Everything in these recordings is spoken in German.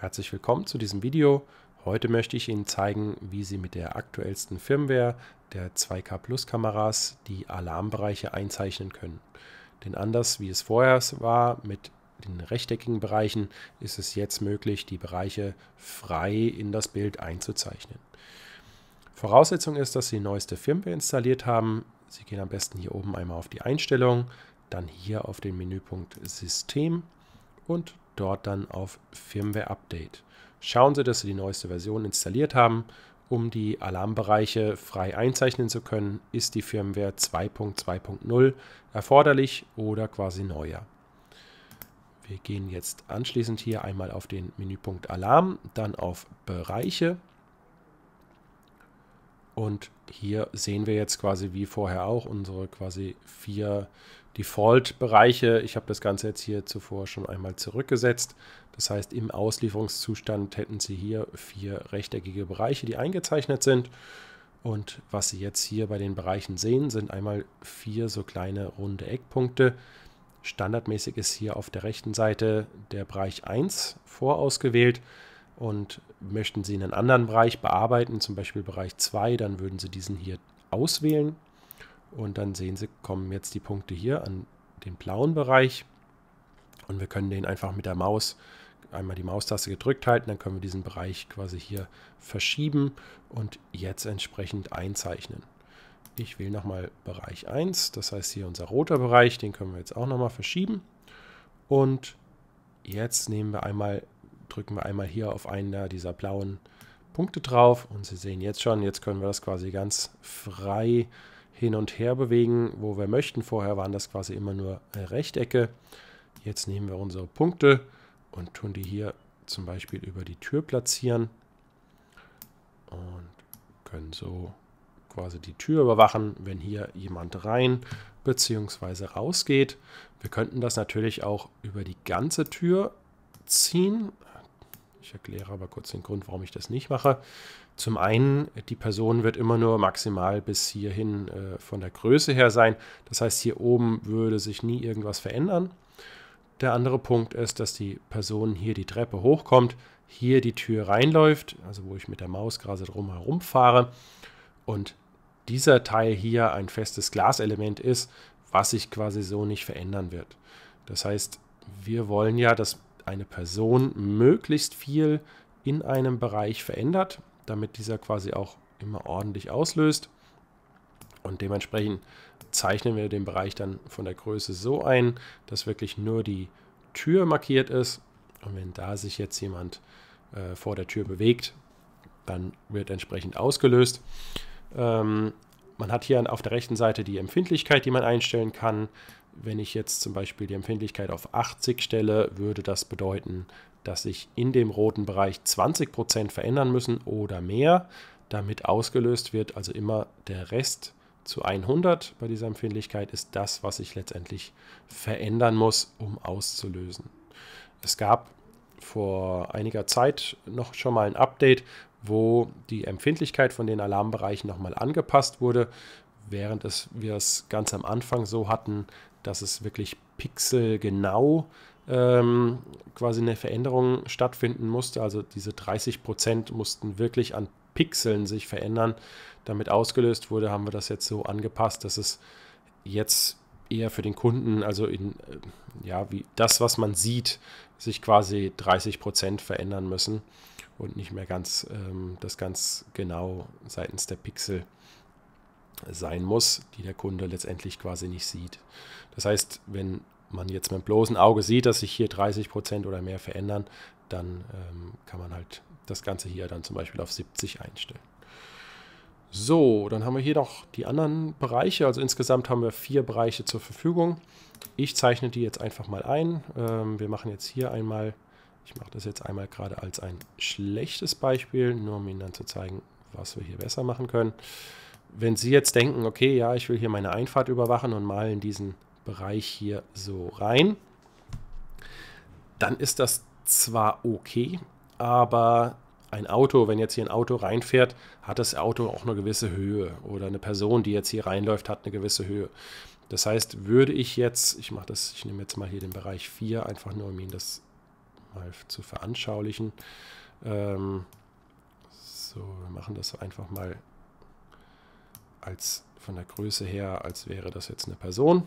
Herzlich willkommen zu diesem Video. Heute möchte ich Ihnen zeigen, wie Sie mit der aktuellsten Firmware der 2K Plus Kameras die Alarmbereiche einzeichnen können. Denn anders wie es vorher war mit den rechteckigen Bereichen ist es jetzt möglich, die Bereiche frei in das Bild einzuzeichnen. Voraussetzung ist, dass Sie die neueste Firmware installiert haben. Sie gehen am besten hier oben einmal auf die Einstellung, dann hier auf den Menüpunkt System und dort dann auf Firmware Update. Schauen Sie, dass Sie die neueste Version installiert haben. Um die Alarmbereiche frei einzeichnen zu können, ist die Firmware 2.2.0 erforderlich oder quasi neuer. Wir gehen jetzt anschließend hier einmal auf den Menüpunkt Alarm, dann auf Bereiche. Und hier sehen wir jetzt quasi wie vorher auch unsere quasi vier Default-Bereiche. Ich habe das Ganze jetzt hier zuvor schon einmal zurückgesetzt. Das heißt, im Auslieferungszustand hätten Sie hier vier rechteckige Bereiche, die eingezeichnet sind. Und was Sie jetzt hier bei den Bereichen sehen, sind einmal vier so kleine runde Eckpunkte. Standardmäßig ist hier auf der rechten Seite der Bereich 1 vorausgewählt. Und möchten Sie einen anderen Bereich bearbeiten, zum Beispiel Bereich 2, dann würden Sie diesen hier auswählen, und dann sehen Sie, kommen jetzt die Punkte hier an den blauen Bereich. Und wir können den einfach mit der Maus einmal die Maustaste gedrückt halten, dann können wir diesen Bereich quasi hier verschieben und jetzt entsprechend einzeichnen. Ich wähle nochmal Bereich 1, das heißt hier unser roter Bereich, den können wir jetzt auch nochmal verschieben. Und jetzt nehmen wir einmal, drücken wir einmal hier auf einen dieser blauen Punkte drauf und Sie sehen jetzt schon, jetzt können wir das quasi ganz frei hin und her bewegen, wo wir möchten. Vorher waren das quasi immer nur Rechtecke. Jetzt nehmen wir unsere Punkte und tun die hier zum Beispiel über die Tür platzieren und können so quasi die Tür überwachen, wenn hier jemand rein bzw. rausgeht. Wir könnten das natürlich auch über die ganze Tür ziehen, ich erkläre aber kurz den Grund, warum ich das nicht mache. Zum einen, die Person wird immer nur maximal bis hierhin äh, von der Größe her sein. Das heißt, hier oben würde sich nie irgendwas verändern. Der andere Punkt ist, dass die Person hier die Treppe hochkommt, hier die Tür reinläuft, also wo ich mit der Maus gerade drum herum fahre und dieser Teil hier ein festes Glaselement ist, was sich quasi so nicht verändern wird. Das heißt, wir wollen ja, dass eine Person möglichst viel in einem Bereich verändert, damit dieser quasi auch immer ordentlich auslöst. Und dementsprechend zeichnen wir den Bereich dann von der Größe so ein, dass wirklich nur die Tür markiert ist. Und wenn da sich jetzt jemand äh, vor der Tür bewegt, dann wird entsprechend ausgelöst. Ähm, man hat hier auf der rechten Seite die Empfindlichkeit, die man einstellen kann wenn ich jetzt zum Beispiel die Empfindlichkeit auf 80 stelle, würde das bedeuten, dass ich in dem roten Bereich 20% verändern müssen oder mehr, damit ausgelöst wird. Also immer der Rest zu 100 bei dieser Empfindlichkeit ist das, was ich letztendlich verändern muss, um auszulösen. Es gab vor einiger Zeit noch schon mal ein Update, wo die Empfindlichkeit von den Alarmbereichen nochmal angepasst wurde, während es, wir es ganz am Anfang so hatten, dass es wirklich pixelgenau ähm, quasi eine Veränderung stattfinden musste. Also diese 30 Prozent mussten wirklich an Pixeln sich verändern. Damit ausgelöst wurde, haben wir das jetzt so angepasst, dass es jetzt eher für den Kunden, also in, äh, ja, wie das, was man sieht, sich quasi 30 Prozent verändern müssen und nicht mehr ganz ähm, das ganz genau seitens der Pixel sein muss, die der Kunde letztendlich quasi nicht sieht. Das heißt, wenn man jetzt mit bloßem Auge sieht, dass sich hier 30 Prozent oder mehr verändern, dann ähm, kann man halt das Ganze hier dann zum Beispiel auf 70 einstellen. So, dann haben wir hier noch die anderen Bereiche. Also insgesamt haben wir vier Bereiche zur Verfügung. Ich zeichne die jetzt einfach mal ein. Ähm, wir machen jetzt hier einmal, ich mache das jetzt einmal gerade als ein schlechtes Beispiel, nur um Ihnen dann zu zeigen, was wir hier besser machen können wenn Sie jetzt denken, okay, ja, ich will hier meine Einfahrt überwachen und malen diesen Bereich hier so rein, dann ist das zwar okay, aber ein Auto, wenn jetzt hier ein Auto reinfährt, hat das Auto auch eine gewisse Höhe oder eine Person, die jetzt hier reinläuft, hat eine gewisse Höhe. Das heißt, würde ich jetzt, ich mache das, ich nehme jetzt mal hier den Bereich 4, einfach nur um Ihnen das mal zu veranschaulichen. Ähm, so, wir machen das einfach mal als von der Größe her, als wäre das jetzt eine Person.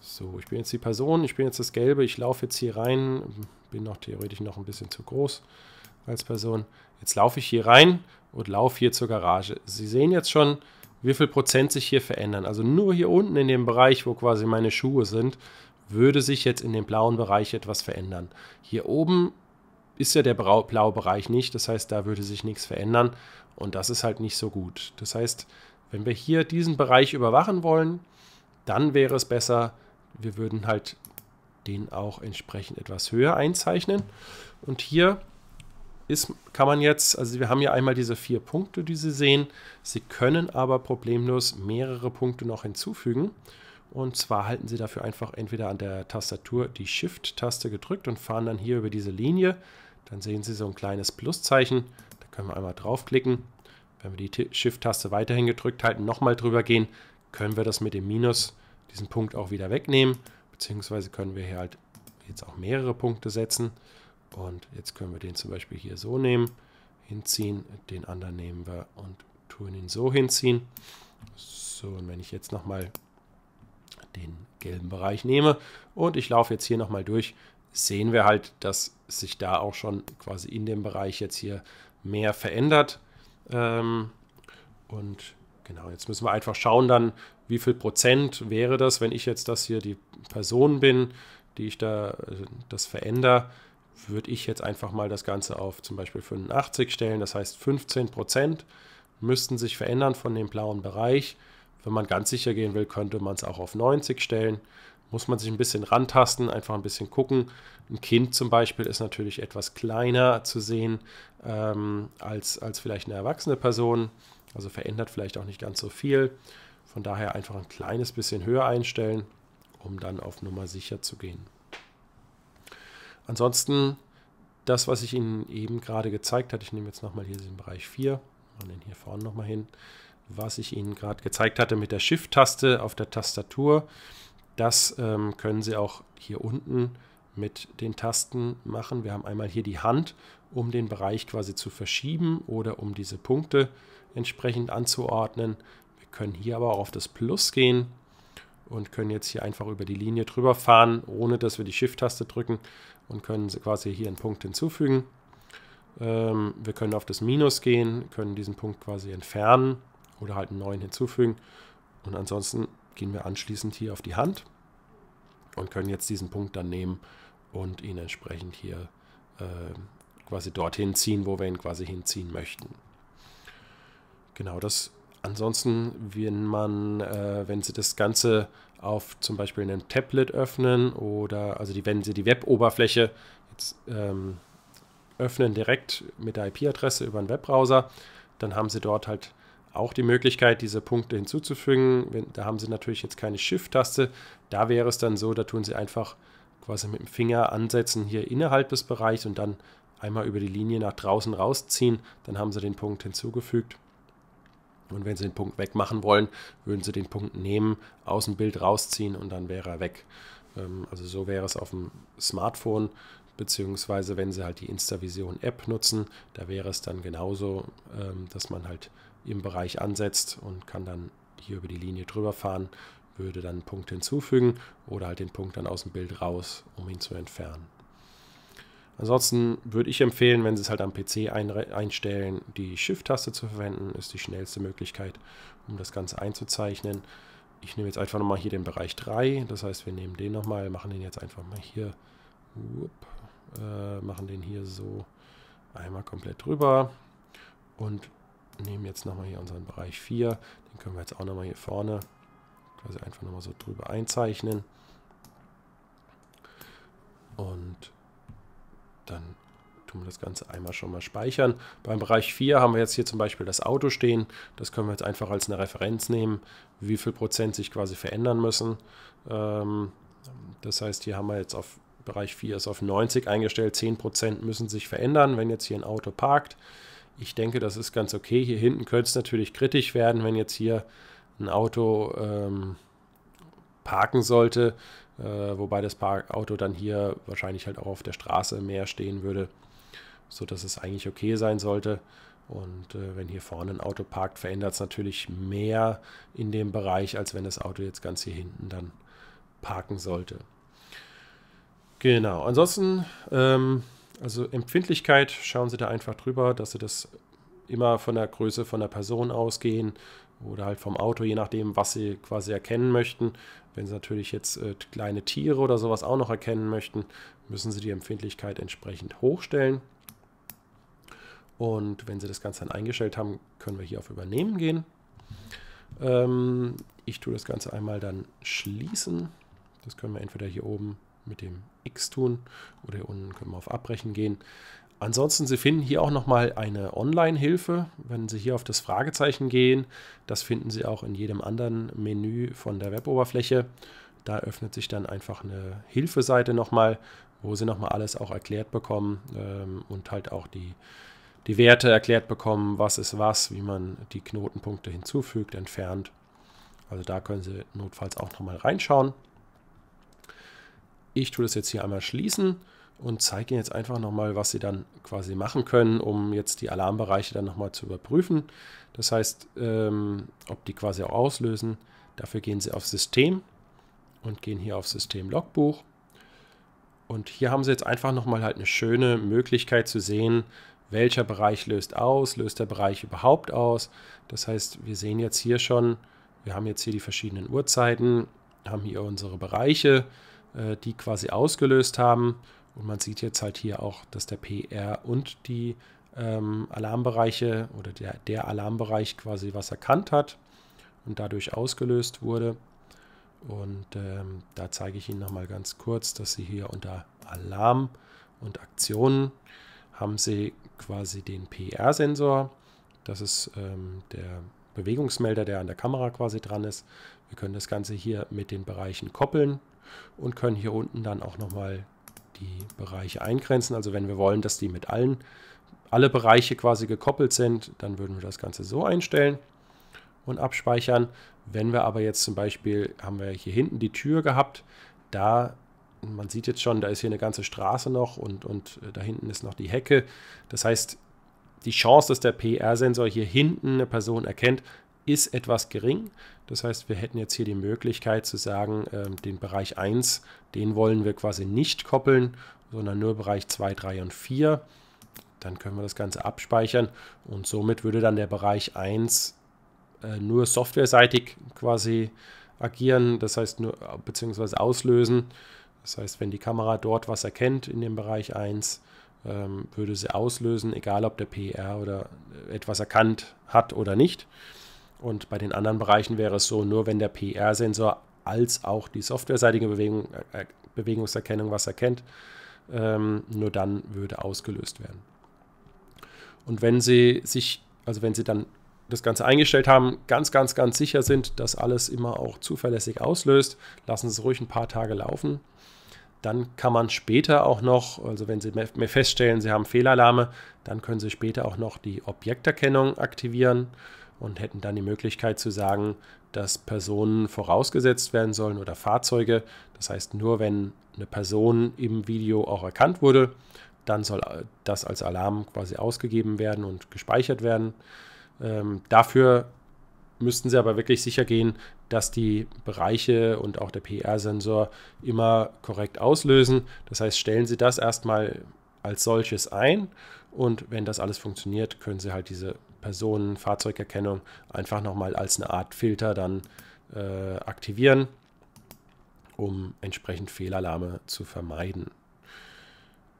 So, ich bin jetzt die Person, ich bin jetzt das Gelbe, ich laufe jetzt hier rein, bin noch theoretisch noch ein bisschen zu groß als Person. Jetzt laufe ich hier rein und laufe hier zur Garage. Sie sehen jetzt schon, wie viel Prozent sich hier verändern. Also nur hier unten in dem Bereich, wo quasi meine Schuhe sind, würde sich jetzt in dem blauen Bereich etwas verändern. Hier oben ist ja der blaue Bereich nicht, das heißt, da würde sich nichts verändern und das ist halt nicht so gut. Das heißt, wenn wir hier diesen Bereich überwachen wollen, dann wäre es besser, wir würden halt den auch entsprechend etwas höher einzeichnen. Und hier ist, kann man jetzt, also wir haben ja einmal diese vier Punkte, die Sie sehen. Sie können aber problemlos mehrere Punkte noch hinzufügen. Und zwar halten Sie dafür einfach entweder an der Tastatur die Shift-Taste gedrückt und fahren dann hier über diese Linie. Dann sehen Sie so ein kleines Pluszeichen. Da können wir einmal draufklicken wenn wir die Shift-Taste weiterhin gedrückt halten, nochmal drüber gehen, können wir das mit dem Minus, diesen Punkt auch wieder wegnehmen, beziehungsweise können wir hier halt jetzt auch mehrere Punkte setzen und jetzt können wir den zum Beispiel hier so nehmen, hinziehen, den anderen nehmen wir und tun ihn so hinziehen. So, und wenn ich jetzt nochmal den gelben Bereich nehme und ich laufe jetzt hier nochmal durch, sehen wir halt, dass sich da auch schon quasi in dem Bereich jetzt hier mehr verändert. Ähm, und genau, jetzt müssen wir einfach schauen dann, wie viel Prozent wäre das, wenn ich jetzt das hier die Person bin, die ich da äh, das verändere, würde ich jetzt einfach mal das Ganze auf zum Beispiel 85 stellen. Das heißt, 15 Prozent müssten sich verändern von dem blauen Bereich. Wenn man ganz sicher gehen will, könnte man es auch auf 90 stellen muss man sich ein bisschen rantasten, einfach ein bisschen gucken. Ein Kind zum Beispiel ist natürlich etwas kleiner zu sehen ähm, als, als vielleicht eine erwachsene Person, also verändert vielleicht auch nicht ganz so viel. Von daher einfach ein kleines bisschen höher einstellen, um dann auf Nummer sicher zu gehen. Ansonsten das, was ich Ihnen eben gerade gezeigt hatte, ich nehme jetzt nochmal hier den Bereich 4, machen den hier vorne nochmal hin, was ich Ihnen gerade gezeigt hatte mit der Shift-Taste auf der Tastatur. Das ähm, können Sie auch hier unten mit den Tasten machen. Wir haben einmal hier die Hand, um den Bereich quasi zu verschieben oder um diese Punkte entsprechend anzuordnen. Wir können hier aber auch auf das Plus gehen und können jetzt hier einfach über die Linie drüber fahren, ohne dass wir die Shift-Taste drücken und können sie quasi hier einen Punkt hinzufügen. Ähm, wir können auf das Minus gehen, können diesen Punkt quasi entfernen oder halt einen neuen hinzufügen. Und ansonsten gehen wir anschließend hier auf die Hand und können jetzt diesen Punkt dann nehmen und ihn entsprechend hier äh, quasi dorthin ziehen, wo wir ihn quasi hinziehen möchten. Genau, das ansonsten, wenn man, äh, wenn Sie das Ganze auf zum Beispiel einem Tablet öffnen oder also die, wenn Sie die Web-Oberfläche jetzt ähm, öffnen direkt mit der IP-Adresse über einen Webbrowser, dann haben Sie dort halt auch die Möglichkeit, diese Punkte hinzuzufügen. Da haben Sie natürlich jetzt keine Shift-Taste. Da wäre es dann so, da tun Sie einfach quasi mit dem Finger ansetzen hier innerhalb des Bereichs und dann einmal über die Linie nach draußen rausziehen. Dann haben Sie den Punkt hinzugefügt. Und wenn Sie den Punkt wegmachen wollen, würden Sie den Punkt nehmen, aus dem Bild rausziehen und dann wäre er weg. Ähm, also so wäre es auf dem Smartphone, beziehungsweise wenn Sie halt die InstaVision App nutzen, da wäre es dann genauso, ähm, dass man halt im Bereich ansetzt und kann dann hier über die Linie drüber fahren, würde dann einen Punkt hinzufügen oder halt den Punkt dann aus dem Bild raus, um ihn zu entfernen. Ansonsten würde ich empfehlen, wenn Sie es halt am PC einstellen, die Shift-Taste zu verwenden, ist die schnellste Möglichkeit, um das Ganze einzuzeichnen. Ich nehme jetzt einfach nochmal hier den Bereich 3, das heißt, wir nehmen den nochmal, machen den jetzt einfach mal hier, whoop, äh, machen den hier so einmal komplett drüber und nehmen jetzt nochmal hier unseren Bereich 4. Den können wir jetzt auch nochmal hier vorne quasi einfach nochmal so drüber einzeichnen. Und dann tun wir das Ganze einmal schon mal speichern. Beim Bereich 4 haben wir jetzt hier zum Beispiel das Auto stehen. Das können wir jetzt einfach als eine Referenz nehmen, wie viel Prozent sich quasi verändern müssen. Ähm, das heißt, hier haben wir jetzt auf Bereich 4 ist auf 90 eingestellt. 10 Prozent müssen sich verändern, wenn jetzt hier ein Auto parkt. Ich denke, das ist ganz okay. Hier hinten könnte es natürlich kritisch werden, wenn jetzt hier ein Auto ähm, parken sollte, äh, wobei das Park Auto dann hier wahrscheinlich halt auch auf der Straße mehr stehen würde, sodass es eigentlich okay sein sollte. Und äh, wenn hier vorne ein Auto parkt, verändert es natürlich mehr in dem Bereich, als wenn das Auto jetzt ganz hier hinten dann parken sollte. Genau, ansonsten ähm, also Empfindlichkeit, schauen Sie da einfach drüber, dass Sie das immer von der Größe von der Person ausgehen oder halt vom Auto, je nachdem, was Sie quasi erkennen möchten. Wenn Sie natürlich jetzt äh, kleine Tiere oder sowas auch noch erkennen möchten, müssen Sie die Empfindlichkeit entsprechend hochstellen. Und wenn Sie das Ganze dann eingestellt haben, können wir hier auf Übernehmen gehen. Ähm, ich tue das Ganze einmal dann schließen. Das können wir entweder hier oben mit dem X tun oder hier unten können wir auf Abbrechen gehen. Ansonsten, Sie finden hier auch nochmal eine Online-Hilfe. Wenn Sie hier auf das Fragezeichen gehen, das finden Sie auch in jedem anderen Menü von der Weboberfläche. Da öffnet sich dann einfach eine Hilfeseite nochmal, wo Sie nochmal alles auch erklärt bekommen ähm, und halt auch die, die Werte erklärt bekommen, was ist was, wie man die Knotenpunkte hinzufügt, entfernt. Also da können Sie notfalls auch nochmal reinschauen. Ich tue das jetzt hier einmal schließen und zeige Ihnen jetzt einfach nochmal, was Sie dann quasi machen können, um jetzt die Alarmbereiche dann nochmal zu überprüfen. Das heißt, ähm, ob die quasi auch auslösen. Dafür gehen Sie auf System und gehen hier auf System Logbuch. Und hier haben Sie jetzt einfach nochmal halt eine schöne Möglichkeit zu sehen, welcher Bereich löst aus, löst der Bereich überhaupt aus. Das heißt, wir sehen jetzt hier schon, wir haben jetzt hier die verschiedenen Uhrzeiten, haben hier unsere Bereiche, äh, die quasi ausgelöst haben. Und man sieht jetzt halt hier auch, dass der PR und die ähm, Alarmbereiche oder der, der Alarmbereich quasi was erkannt hat und dadurch ausgelöst wurde. Und ähm, da zeige ich Ihnen nochmal ganz kurz, dass Sie hier unter Alarm und Aktionen haben Sie quasi den pr sensor Das ist ähm, der Bewegungsmelder, der an der Kamera quasi dran ist. Wir können das Ganze hier mit den Bereichen koppeln und können hier unten dann auch nochmal die Bereiche eingrenzen. Also wenn wir wollen, dass die mit allen, alle Bereiche quasi gekoppelt sind, dann würden wir das Ganze so einstellen und abspeichern. Wenn wir aber jetzt zum Beispiel, haben wir hier hinten die Tür gehabt, da, man sieht jetzt schon, da ist hier eine ganze Straße noch und, und äh, da hinten ist noch die Hecke. Das heißt, die Chance, dass der PR-Sensor hier hinten eine Person erkennt, ist etwas gering. Das heißt, wir hätten jetzt hier die Möglichkeit zu sagen, äh, den Bereich 1, den wollen wir quasi nicht koppeln, sondern nur Bereich 2, 3 und 4. Dann können wir das Ganze abspeichern und somit würde dann der Bereich 1 äh, nur softwareseitig quasi agieren, das heißt nur äh, beziehungsweise auslösen. Das heißt, wenn die Kamera dort was erkennt in dem Bereich 1, ähm, würde sie auslösen, egal ob der PR oder etwas erkannt hat oder nicht. Und bei den anderen Bereichen wäre es so, nur wenn der PR-Sensor als auch die softwareseitige Bewegung, äh, äh, Bewegungserkennung was erkennt, ähm, nur dann würde ausgelöst werden. Und wenn Sie sich, also wenn Sie dann das Ganze eingestellt haben, ganz, ganz, ganz sicher sind, dass alles immer auch zuverlässig auslöst, lassen Sie es ruhig ein paar Tage laufen. Dann kann man später auch noch, also wenn Sie mehr feststellen, Sie haben Fehlalarme, dann können Sie später auch noch die Objekterkennung aktivieren und hätten dann die Möglichkeit zu sagen, dass Personen vorausgesetzt werden sollen oder Fahrzeuge. Das heißt, nur wenn eine Person im Video auch erkannt wurde, dann soll äh, das als Alarm quasi ausgegeben werden und gespeichert werden. Ähm, dafür müssten sie aber wirklich sicher gehen, dass die Bereiche und auch der PR-Sensor immer korrekt auslösen. Das heißt, stellen Sie das erstmal als solches ein und wenn das alles funktioniert, können Sie halt diese Personen, Fahrzeugerkennung einfach nochmal als eine Art Filter dann äh, aktivieren, um entsprechend Fehlalarme zu vermeiden.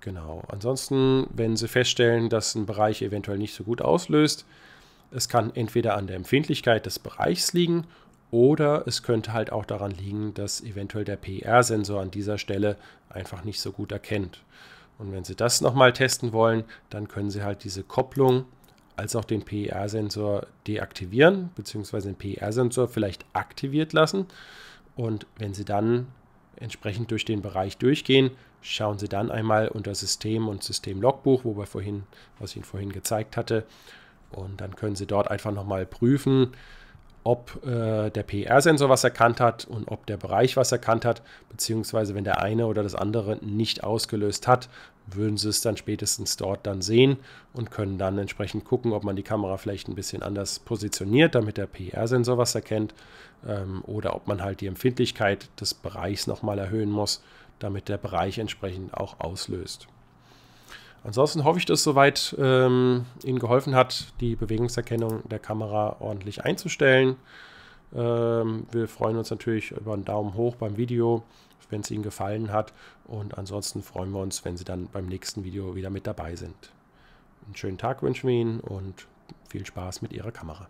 Genau. Ansonsten, wenn Sie feststellen, dass ein Bereich eventuell nicht so gut auslöst, es kann entweder an der Empfindlichkeit des Bereichs liegen oder es könnte halt auch daran liegen, dass eventuell der PR-Sensor an dieser Stelle einfach nicht so gut erkennt. Und wenn Sie das nochmal testen wollen, dann können Sie halt diese Kopplung als auch den per sensor deaktivieren, beziehungsweise den per sensor vielleicht aktiviert lassen. Und wenn Sie dann entsprechend durch den Bereich durchgehen, schauen Sie dann einmal unter System und Systemlogbuch, wo wir vorhin, was ich Ihnen vorhin gezeigt hatte. Und dann können Sie dort einfach nochmal prüfen, ob äh, der PR-Sensor was erkannt hat und ob der Bereich was erkannt hat, beziehungsweise wenn der eine oder das andere nicht ausgelöst hat, würden sie es dann spätestens dort dann sehen und können dann entsprechend gucken, ob man die Kamera vielleicht ein bisschen anders positioniert, damit der PR-Sensor was erkennt ähm, oder ob man halt die Empfindlichkeit des Bereichs nochmal erhöhen muss, damit der Bereich entsprechend auch auslöst. Ansonsten hoffe ich, dass soweit ähm, Ihnen geholfen hat, die Bewegungserkennung der Kamera ordentlich einzustellen. Ähm, wir freuen uns natürlich über einen Daumen hoch beim Video, wenn es Ihnen gefallen hat. Und ansonsten freuen wir uns, wenn Sie dann beim nächsten Video wieder mit dabei sind. Einen schönen Tag wünschen wir Ihnen und viel Spaß mit Ihrer Kamera.